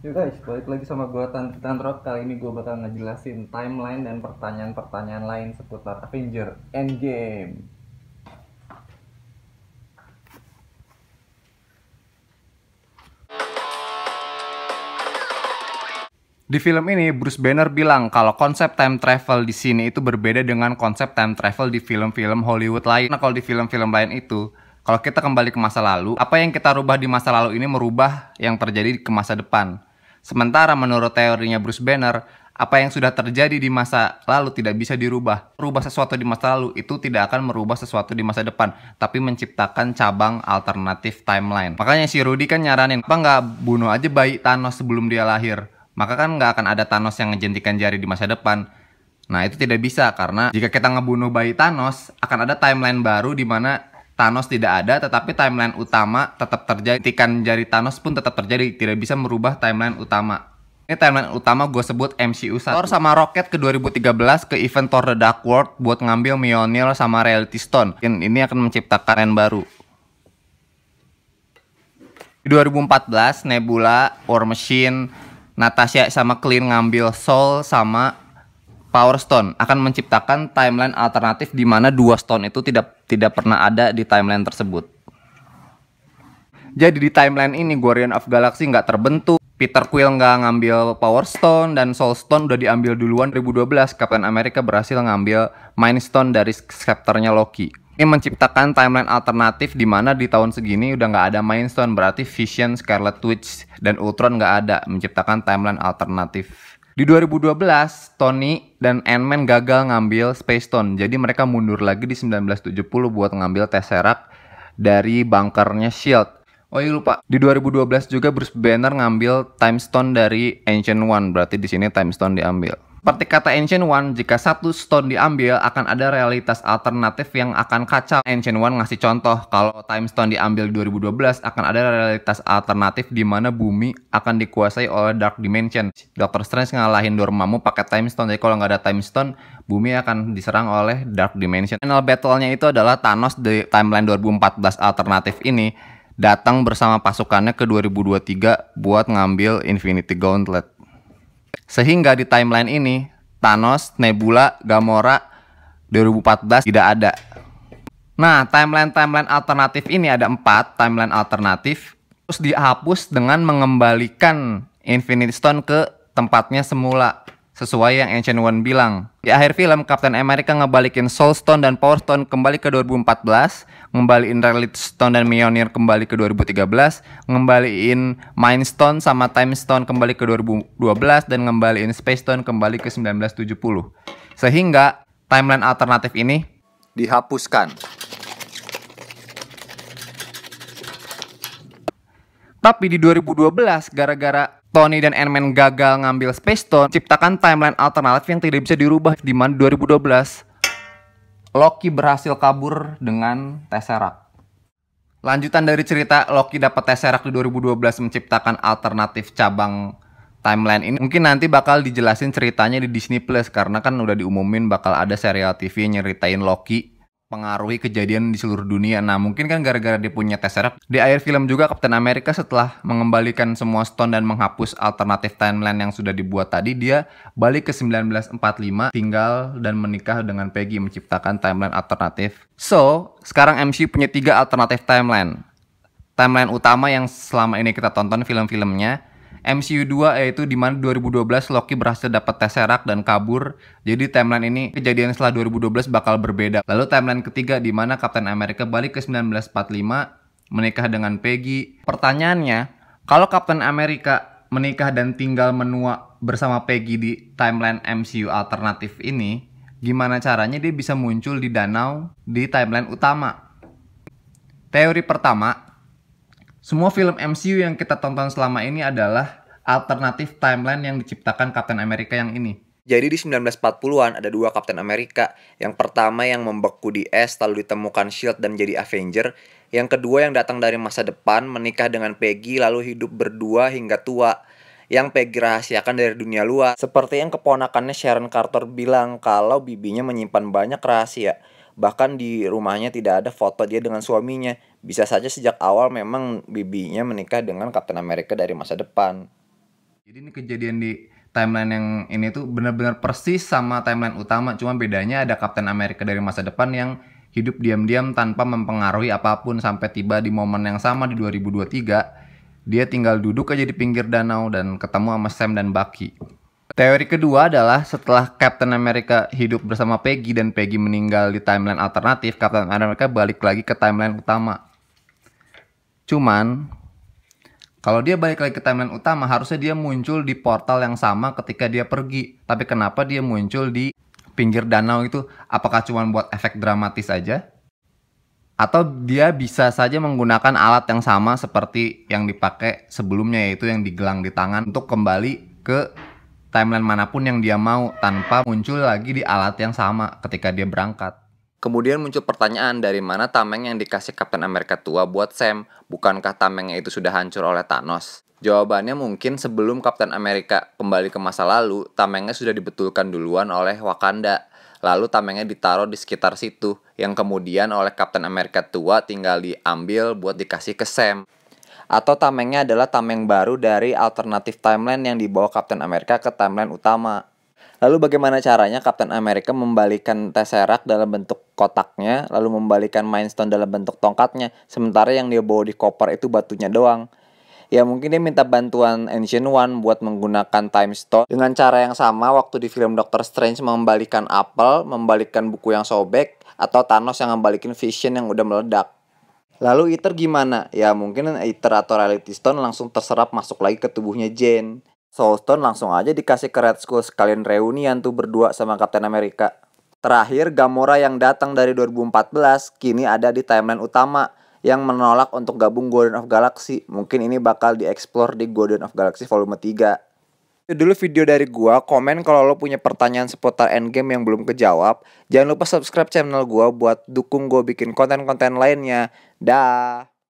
Yo guys, balik lagi sama gue Tan Rock Kali ini gue bakal ngejelasin timeline dan pertanyaan-pertanyaan lain seputar Avenger Endgame Di film ini, Bruce Banner bilang kalau konsep time travel di sini itu berbeda dengan konsep time travel di film-film Hollywood lain. Nah, kalau di film-film lain itu, kalau kita kembali ke masa lalu, apa yang kita rubah di masa lalu ini merubah yang terjadi ke masa depan. Sementara menurut teorinya Bruce Banner, apa yang sudah terjadi di masa lalu tidak bisa dirubah. Rubah sesuatu di masa lalu itu tidak akan merubah sesuatu di masa depan, tapi menciptakan cabang alternatif timeline. Makanya si Rudy kan nyaranin, apa nggak bunuh aja bayi Thanos sebelum dia lahir? Maka kan nggak akan ada Thanos yang ngejentikan jari di masa depan. Nah itu tidak bisa karena jika kita ngebunuh bayi Thanos, akan ada timeline baru di mana Thanos tidak ada, tetapi timeline utama tetap terjadi. Tikan jari Thanos pun tetap terjadi, tidak bisa merubah timeline utama. Ini timeline utama gue sebut MCU 1. Thor sama Rocket ke 2013 ke event Thor The Dark World buat ngambil Mjolnir sama Reality Stone. ini akan menciptakan yang baru. Di 2014, Nebula, War Machine, Natasha sama Clint ngambil Soul sama Power Stone akan menciptakan timeline alternatif di mana dua stone itu tidak tidak pernah ada di timeline tersebut. Jadi di timeline ini Guardian of Galaxy nggak terbentuk, Peter Quill nggak ngambil Power Stone dan Soul Stone udah diambil duluan 2012 Captain America berhasil ngambil Mind Stone dari scepternya Loki. Ini menciptakan timeline alternatif di mana di tahun segini udah nggak ada Mind Stone berarti Vision, Scarlet Witch dan Ultron nggak ada menciptakan timeline alternatif di 2012, Tony dan Ant-Man gagal ngambil Space Stone. Jadi mereka mundur lagi di 1970 buat ngambil Tesseract dari bunkernya S.H.I.E.L.D. Oh iya lupa, di 2012 juga Bruce Banner ngambil Time Stone dari Ancient One, berarti di sini Time Stone diambil. Seperti kata Ancient One, jika satu stone diambil, akan ada realitas alternatif yang akan kacau. Ancient One ngasih contoh, kalau Time Stone diambil 2012, akan ada realitas alternatif di mana bumi akan dikuasai oleh Dark Dimension. Doctor Strange ngalahin Dormammu pakai Time Stone, jadi kalau nggak ada Time Stone, bumi akan diserang oleh Dark Dimension. Final battle-nya itu adalah Thanos di timeline 2014 alternatif ini datang bersama pasukannya ke 2023 buat ngambil Infinity Gauntlet. Sehingga di timeline ini Thanos, Nebula, Gamora 2014 tidak ada. Nah, timeline-timeline alternatif ini ada empat timeline alternatif. Terus dihapus dengan mengembalikan Infinity Stone ke tempatnya semula. Sesuai yang Ancient One bilang, di akhir film Captain America ngebalikin Soul Stone dan Power Stone kembali ke 2014, ngembaliin Relic Stone dan Mjolnir kembali ke 2013, ngembaliin Mind Stone sama Time Stone kembali ke 2012 dan ngembaliin Space Stone kembali ke 1970. Sehingga timeline alternatif ini dihapuskan. Tapi di 2012 gara-gara Tony dan Ant-Man gagal ngambil Space Stone, ciptakan timeline alternatif yang tidak bisa dirubah di mana 2012 Loki berhasil kabur dengan Tesseract. Lanjutan dari cerita Loki dapat Tesseract di 2012 menciptakan alternatif cabang timeline ini. Mungkin nanti bakal dijelasin ceritanya di Disney Plus karena kan udah diumumin bakal ada serial TV yang nyeritain Loki mempengaruhi kejadian di seluruh dunia. Nah, mungkin kan gara-gara dia punya Tesseract. Di akhir film juga Captain America setelah mengembalikan semua stone dan menghapus alternatif timeline yang sudah dibuat tadi, dia balik ke 1945, tinggal dan menikah dengan Peggy menciptakan timeline alternatif. So, sekarang MCU punya tiga alternatif timeline. Timeline utama yang selama ini kita tonton film-filmnya, MCU 2 yaitu di mana 2012 Loki berhasil dapat Tesseract dan kabur. Jadi timeline ini kejadian setelah 2012 bakal berbeda. Lalu timeline ketiga di mana Captain America balik ke 1945 menikah dengan Peggy. Pertanyaannya, kalau Captain America menikah dan tinggal menua bersama Peggy di timeline MCU alternatif ini, gimana caranya dia bisa muncul di danau di timeline utama? Teori pertama, semua film MCU yang kita tonton selama ini adalah alternatif timeline yang diciptakan Captain America yang ini. Jadi di 1940-an ada dua Captain America. Yang pertama yang membeku di es lalu ditemukan shield dan jadi Avenger. Yang kedua yang datang dari masa depan menikah dengan Peggy lalu hidup berdua hingga tua yang Peggy rahasiakan dari dunia luar. Seperti yang keponakannya Sharon Carter bilang kalau bibinya menyimpan banyak rahasia. Bahkan di rumahnya tidak ada foto dia dengan suaminya. Bisa saja sejak awal memang bibinya menikah dengan Captain America dari masa depan. Jadi ini kejadian di timeline yang ini tuh benar-benar persis sama timeline utama, cuma bedanya ada Captain America dari masa depan yang hidup diam-diam tanpa mempengaruhi apapun sampai tiba di momen yang sama di 2023. Dia tinggal duduk aja di pinggir danau dan ketemu sama Sam dan Bucky. Teori kedua adalah setelah Captain America hidup bersama Peggy dan Peggy meninggal di timeline alternatif, Captain America balik lagi ke timeline utama. Cuman, kalau dia balik lagi ke timeline utama, harusnya dia muncul di portal yang sama ketika dia pergi. Tapi kenapa dia muncul di pinggir danau itu? Apakah cuma buat efek dramatis aja? Atau dia bisa saja menggunakan alat yang sama seperti yang dipakai sebelumnya yaitu yang digelang di tangan untuk kembali ke timeline manapun yang dia mau tanpa muncul lagi di alat yang sama ketika dia berangkat. Kemudian muncul pertanyaan dari mana tameng yang dikasih Kapten Amerika tua buat Sam? Bukankah tamengnya itu sudah hancur oleh Thanos? Jawabannya mungkin sebelum Kapten Amerika kembali ke masa lalu, tamengnya sudah dibetulkan duluan oleh Wakanda. Lalu tamengnya ditaruh di sekitar situ, yang kemudian oleh Kapten Amerika tua tinggal diambil buat dikasih ke Sam atau tamengnya adalah tameng baru dari alternatif timeline yang dibawa Captain America ke timeline utama. Lalu bagaimana caranya Captain America membalikan Tesseract dalam bentuk kotaknya, lalu membalikan Mind Stone dalam bentuk tongkatnya, sementara yang dia bawa di koper itu batunya doang. Ya mungkin dia minta bantuan Ancient One buat menggunakan Time Stone dengan cara yang sama waktu di film Doctor Strange membalikan Apple, membalikan buku yang sobek, atau Thanos yang membalikin Vision yang udah meledak. Lalu Ether gimana? Ya mungkin Ether atau Reality Stone langsung terserap masuk lagi ke tubuhnya Jane. Soulstone langsung aja dikasih ke Red Skull sekalian reunian tuh berdua sama Captain America. Terakhir Gamora yang datang dari 2014 kini ada di timeline utama yang menolak untuk gabung Golden of Galaxy. Mungkin ini bakal dieksplor di Golden of Galaxy volume 3. Itu dulu video dari gua. Komen kalau lo punya pertanyaan seputar endgame yang belum kejawab. Jangan lupa subscribe channel gua buat dukung gua bikin konten-konten lainnya. Dah.